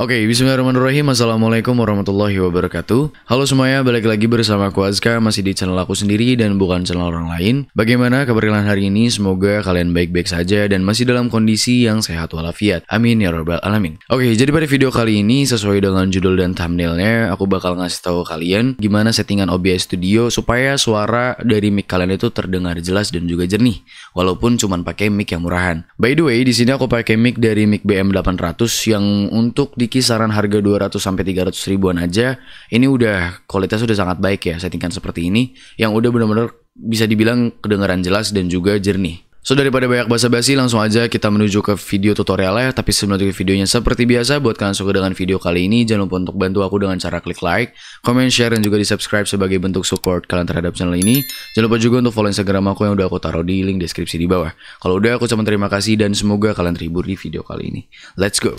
Oke, okay, bismillahirrahmanirrahim. Assalamualaikum warahmatullahi wabarakatuh. Halo semuanya, balik lagi bersama aku Azka, masih di channel aku sendiri dan bukan channel orang lain. Bagaimana kabar kalian hari ini? Semoga kalian baik-baik saja dan masih dalam kondisi yang sehat walafiat. Amin ya robbal alamin. Oke, okay, jadi pada video kali ini, sesuai dengan judul dan thumbnailnya, aku bakal ngasih tahu kalian gimana settingan OBS Studio supaya suara dari mic kalian itu terdengar jelas dan juga jernih, walaupun cuma pakai mic yang murahan. By the way, di sini aku pakai mic dari mic BM800 yang untuk di kisaran harga 200 sampai 300 ribuan aja, ini udah kualitas udah sangat baik ya settingan seperti ini yang udah benar-benar bisa dibilang kedengaran jelas dan juga jernih. So daripada banyak basa-basi langsung aja kita menuju ke video tutorialnya Tapi sebelum ke videonya seperti biasa buat kalian suka dengan video kali ini Jangan lupa untuk bantu aku dengan cara klik like, comment, share, dan juga di subscribe sebagai bentuk support kalian terhadap channel ini Jangan lupa juga untuk follow instagram aku yang udah aku taruh di link deskripsi di bawah Kalau udah aku cuma terima kasih dan semoga kalian terhibur di video kali ini Let's go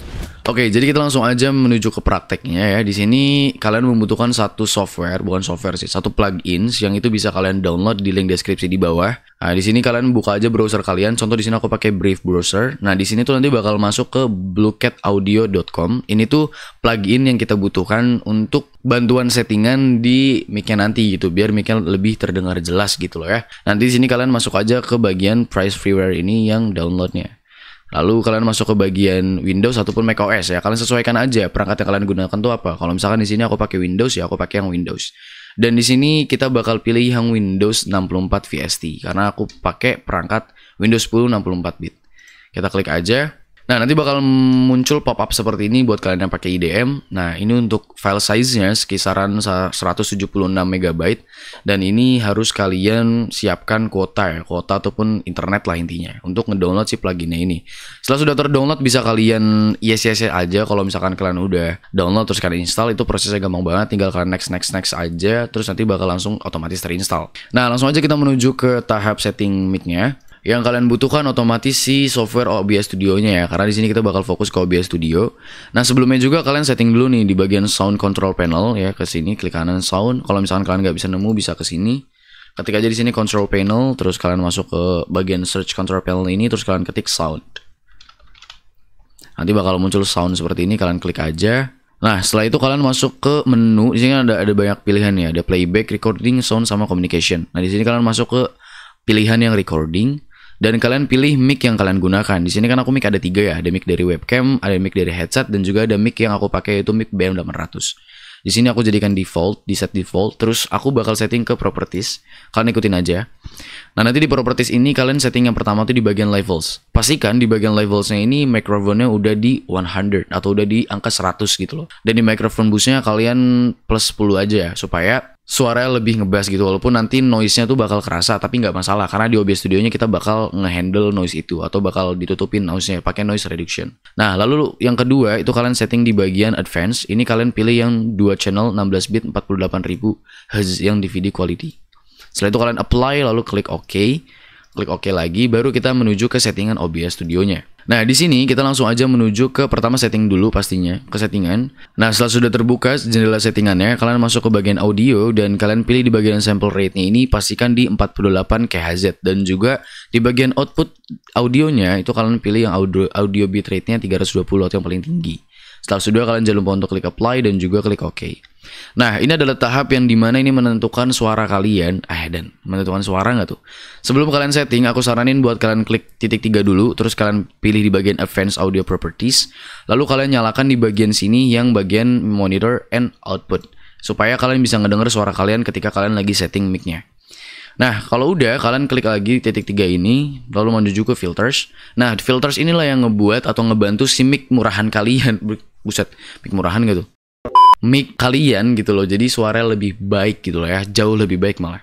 Oke jadi kita langsung aja menuju ke prakteknya ya Di sini kalian membutuhkan satu software, bukan software sih, satu plugins yang itu bisa kalian download di link deskripsi di bawah Nah, di sini kalian buka aja browser kalian. Contoh di sini aku pakai Brave browser. Nah, di sini tuh nanti bakal masuk ke bluecataudio.com. Ini tuh plugin yang kita butuhkan untuk bantuan settingan di mic nanti gitu, biar mic lebih terdengar jelas gitu loh ya. Nanti di sini kalian masuk aja ke bagian price freeware ini yang downloadnya. Lalu kalian masuk ke bagian Windows ataupun macOS ya. Kalian sesuaikan aja perangkat yang kalian gunakan tuh apa. Kalau misalkan di sini aku pakai Windows ya aku pakai yang Windows. Dan di sini kita bakal pilih yang Windows 64 VST karena aku pakai perangkat Windows 10 64 bit. Kita klik aja. Nah, nanti bakal muncul pop-up seperti ini buat kalian yang pakai IDM. Nah, ini untuk file size-nya sekisaran 176 MB dan ini harus kalian siapkan kuota ya, kuota ataupun internet lah intinya untuk ngedownload si pluginnya ini. Setelah sudah terdownload bisa kalian yes yes aja kalau misalkan kalian udah download terus kalian install itu prosesnya gampang banget tinggal kalian next next next aja terus nanti bakal langsung otomatis terinstall. Nah, langsung aja kita menuju ke tahap setting mic-nya. Yang kalian butuhkan otomatis si software OBS Studio-nya ya, karena di sini kita bakal fokus ke OBS Studio. Nah, sebelumnya juga kalian setting dulu nih di bagian sound control panel ya, ke sini klik kanan sound. Kalau misalkan kalian nggak bisa nemu bisa ke sini. Ketik aja di sini control panel, terus kalian masuk ke bagian search control panel ini, terus kalian ketik sound. Nanti bakal muncul sound seperti ini, kalian klik aja. Nah, setelah itu kalian masuk ke menu. Di sini ada ada banyak pilihan ya, ada playback, recording, sound sama communication. Nah, di sini kalian masuk ke pilihan yang recording dan kalian pilih mic yang kalian gunakan. Di sini kan aku mic ada tiga ya, ada mic dari webcam, ada mic dari headset, dan juga ada mic yang aku pakai yaitu mic BM800. Di sini aku jadikan default, di set default, terus aku bakal setting ke properties. Kalian ikutin aja. Nah nanti di properties ini kalian setting yang pertama tuh di bagian levels. Pastikan di bagian levelsnya ini microphone-nya udah di 100 atau udah di angka 100 gitu loh. Dan di microphone boost-nya kalian plus 10 aja ya, supaya suaranya lebih ngebass gitu walaupun nanti noise-nya tuh bakal kerasa tapi nggak masalah karena di OBS studionya kita bakal ngehandle noise itu atau bakal ditutupin noise-nya pakai noise reduction. Nah, lalu yang kedua itu kalian setting di bagian advance, ini kalian pilih yang dua channel 16 bit 48000 Hz yang DVD quality. Setelah itu kalian apply lalu klik OK. Klik OK lagi baru kita menuju ke settingan OBS studionya. Nah, di sini kita langsung aja menuju ke pertama setting dulu pastinya, ke settingan. Nah, setelah sudah terbuka jendela settingannya, kalian masuk ke bagian audio dan kalian pilih di bagian sample rate-nya ini pastikan di 48 kHz dan juga di bagian output audionya itu kalian pilih yang audio, audio bitrate-nya 320 atau yang paling tinggi. Setelah sudah kalian jangan lupa untuk klik apply dan juga klik OK. Nah, ini adalah tahap yang dimana ini menentukan suara kalian. Eh, dan menentukan suara nggak tuh? Sebelum kalian setting, aku saranin buat kalian klik titik tiga dulu, terus kalian pilih di bagian Advanced Audio Properties, lalu kalian nyalakan di bagian sini yang bagian Monitor and Output, supaya kalian bisa ngedenger suara kalian ketika kalian lagi setting mic-nya. Nah, kalau udah kalian klik lagi titik tiga ini, lalu menuju ke filters. Nah, filters inilah yang ngebuat atau ngebantu si mic murahan kalian. Buset, mic murahan gitu mic kalian gitu loh. Jadi suara lebih baik gitu loh ya, jauh lebih baik malah.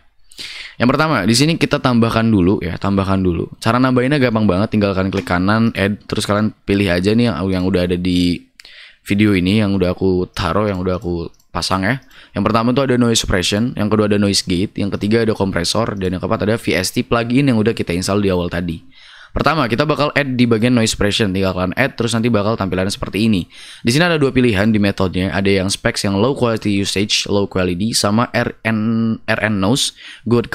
Yang pertama, di sini kita tambahkan dulu ya, tambahkan dulu. Cara nambahinnya gampang banget, tinggal kalian klik kanan add terus kalian pilih aja nih yang, yang udah ada di video ini yang udah aku taruh, yang udah aku pasang ya. Yang pertama tuh ada noise suppression, yang kedua ada noise gate, yang ketiga ada kompresor, dan yang keempat ada VST plugin yang udah kita install di awal tadi. Pertama, kita bakal add di bagian noise suppression. Tinggal kalian add, terus nanti bakal tampilannya seperti ini. Di sini ada dua pilihan di metodenya. Ada yang specs yang low quality usage, low quality, sama RN, RN noise, good,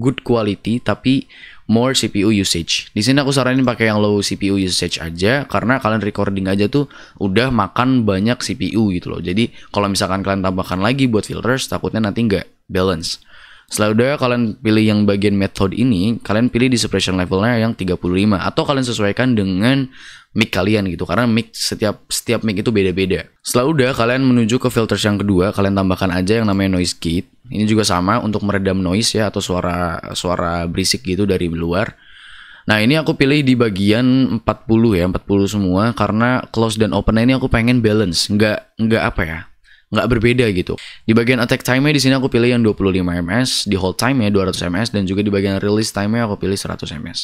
good quality, tapi more CPU usage. Di sini aku saranin pakai yang low CPU usage aja, karena kalian recording aja tuh udah makan banyak CPU gitu loh. Jadi, kalau misalkan kalian tambahkan lagi buat filters, takutnya nanti nggak balance. Setelah udah kalian pilih yang bagian method ini, kalian pilih di suppression levelnya yang 35 atau kalian sesuaikan dengan mic kalian gitu karena mic setiap setiap mic itu beda-beda. Setelah udah kalian menuju ke filter yang kedua, kalian tambahkan aja yang namanya noise gate. Ini juga sama untuk meredam noise ya atau suara suara berisik gitu dari luar. Nah ini aku pilih di bagian 40 ya 40 semua karena close dan open ini aku pengen balance nggak nggak apa ya nggak berbeda gitu. Di bagian attack time-nya di sini aku pilih yang 25 ms, di hold time-nya 200 ms, dan juga di bagian release time-nya aku pilih 100 ms.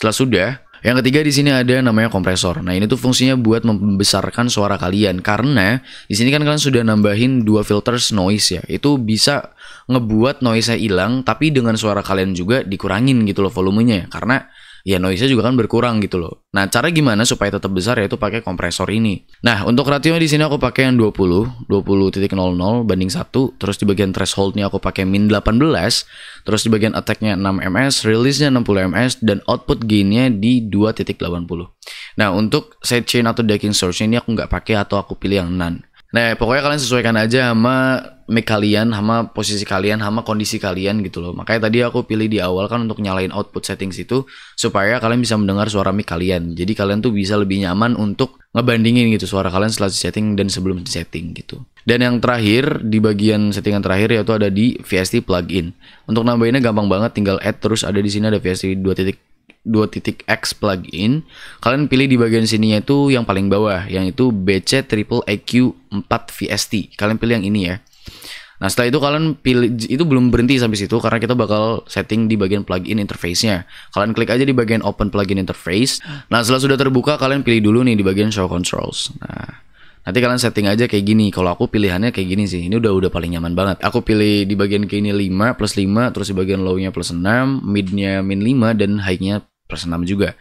Setelah sudah, yang ketiga di sini ada namanya kompresor. Nah, ini tuh fungsinya buat membesarkan suara kalian karena di sini kan kalian sudah nambahin dua filters noise ya. Itu bisa ngebuat noise-nya hilang tapi dengan suara kalian juga dikurangin gitu loh volumenya ya. karena ya noise-nya juga kan berkurang gitu loh. Nah, cara gimana supaya tetap besar yaitu pakai kompresor ini. Nah, untuk ratio di sini aku pakai yang 20, 20.00 banding 1, terus di bagian threshold-nya aku pakai min 18, terus di bagian attack-nya 6 ms, release-nya 60 ms dan output gain-nya di 2.80. Nah, untuk side chain atau decking source ini aku nggak pakai atau aku pilih yang none. Nah, pokoknya kalian sesuaikan aja sama mic kalian, sama posisi kalian, sama kondisi kalian gitu loh. Makanya tadi aku pilih di awal kan untuk nyalain output settings itu supaya kalian bisa mendengar suara mic kalian. Jadi kalian tuh bisa lebih nyaman untuk ngebandingin gitu suara kalian setelah di setting dan sebelum di setting gitu. Dan yang terakhir di bagian settingan terakhir yaitu ada di VST plugin. Untuk nambahinnya gampang banget tinggal add terus ada di sini ada VST 2.0 titik X plugin, kalian pilih di bagian sininya itu yang paling bawah, yang itu BC Triple EQ 4 VST. Kalian pilih yang ini ya. Nah setelah itu kalian pilih itu belum berhenti sampai situ karena kita bakal setting di bagian plugin interface-nya. Kalian klik aja di bagian open plugin interface. Nah setelah sudah terbuka kalian pilih dulu nih di bagian show controls. Nah nanti kalian setting aja kayak gini. Kalau aku pilihannya kayak gini sih. Ini udah udah paling nyaman banget. Aku pilih di bagian kayak ini 5 plus 5 terus di bagian low-nya plus 6, mid-nya min 5 dan high-nya persenam juga.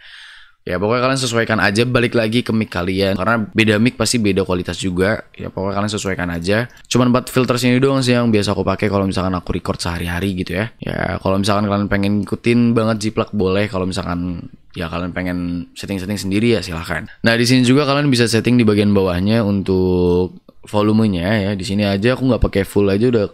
Ya pokoknya kalian sesuaikan aja balik lagi ke mic kalian karena beda mic pasti beda kualitas juga. Ya pokoknya kalian sesuaikan aja. Cuman buat filter sini doang sih yang biasa aku pakai kalau misalkan aku record sehari-hari gitu ya. Ya kalau misalkan kalian pengen ngikutin banget jiplak boleh kalau misalkan ya kalian pengen setting-setting sendiri ya silahkan. Nah di sini juga kalian bisa setting di bagian bawahnya untuk volumenya ya di sini aja aku nggak pakai full aja udah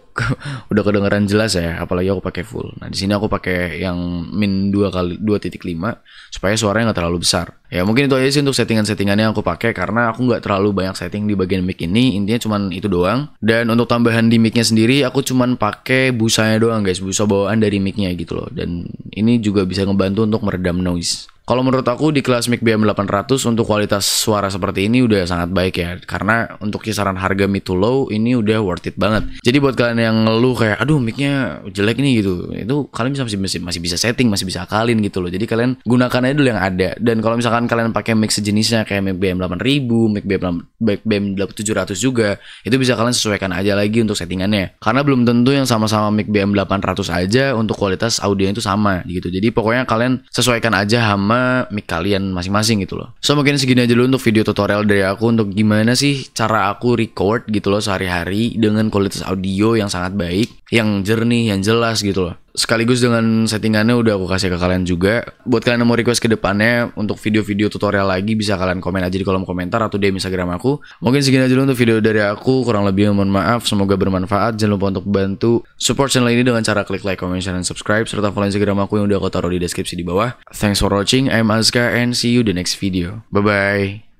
udah kedengeran jelas ya apalagi aku pakai full nah di sini aku pakai yang min 2 kali dua titik lima supaya suaranya nggak terlalu besar ya mungkin itu aja sih untuk settingan-settingannya aku pakai karena aku nggak terlalu banyak setting di bagian mic ini intinya cuman itu doang dan untuk tambahan di micnya sendiri aku cuman pakai busanya doang guys busa bawaan dari micnya gitu loh dan ini juga bisa ngebantu untuk meredam noise kalau menurut aku di kelas mic BM800 untuk kualitas suara seperti ini udah sangat baik ya. Karena untuk kisaran harga mid to low ini udah worth it banget. Jadi buat kalian yang ngeluh kayak aduh micnya jelek nih gitu. Itu kalian bisa masih, masih bisa setting, masih bisa akalin gitu loh. Jadi kalian gunakan aja dulu yang ada. Dan kalau misalkan kalian pakai mic sejenisnya kayak mic BM8000, mic BM BM700 juga, itu bisa kalian sesuaikan aja lagi untuk settingannya. Karena belum tentu yang sama-sama mic BM800 aja untuk kualitas audio itu sama gitu. Jadi pokoknya kalian sesuaikan aja sama mic kalian masing-masing gitu loh. So mungkin segini aja dulu untuk video tutorial dari aku untuk gimana sih cara aku record gitu loh sehari-hari dengan kualitas audio yang sangat baik, yang jernih, yang jelas gitu loh sekaligus dengan settingannya udah aku kasih ke kalian juga. Buat kalian yang mau request ke depannya untuk video-video tutorial lagi bisa kalian komen aja di kolom komentar atau DM Instagram aku. Mungkin segini aja dulu untuk video dari aku. Kurang lebih mohon maaf. Semoga bermanfaat. Jangan lupa untuk bantu support channel ini dengan cara klik like, comment, share, dan subscribe. Serta follow Instagram aku yang udah aku taruh di deskripsi di bawah. Thanks for watching. I'm Azka and see you the next video. Bye-bye.